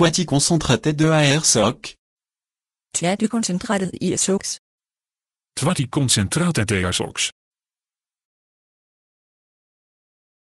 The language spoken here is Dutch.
soit concentrated de AR SOC. Twa concentrated ISOX. Twati concentrated AR SOX.